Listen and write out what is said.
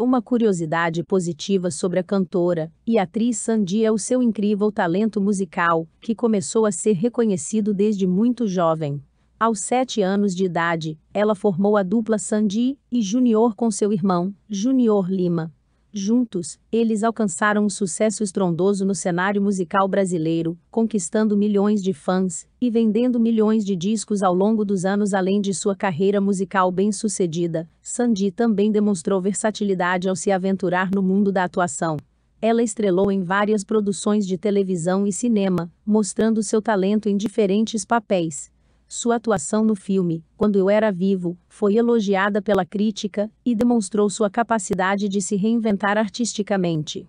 Uma curiosidade positiva sobre a cantora e atriz Sandy é o seu incrível talento musical, que começou a ser reconhecido desde muito jovem. Aos sete anos de idade, ela formou a dupla Sandy e Junior com seu irmão, Junior Lima. Juntos, eles alcançaram um sucesso estrondoso no cenário musical brasileiro, conquistando milhões de fãs e vendendo milhões de discos ao longo dos anos. Além de sua carreira musical bem-sucedida, Sandy também demonstrou versatilidade ao se aventurar no mundo da atuação. Ela estrelou em várias produções de televisão e cinema, mostrando seu talento em diferentes papéis, sua atuação no filme, Quando Eu Era Vivo, foi elogiada pela crítica e demonstrou sua capacidade de se reinventar artisticamente.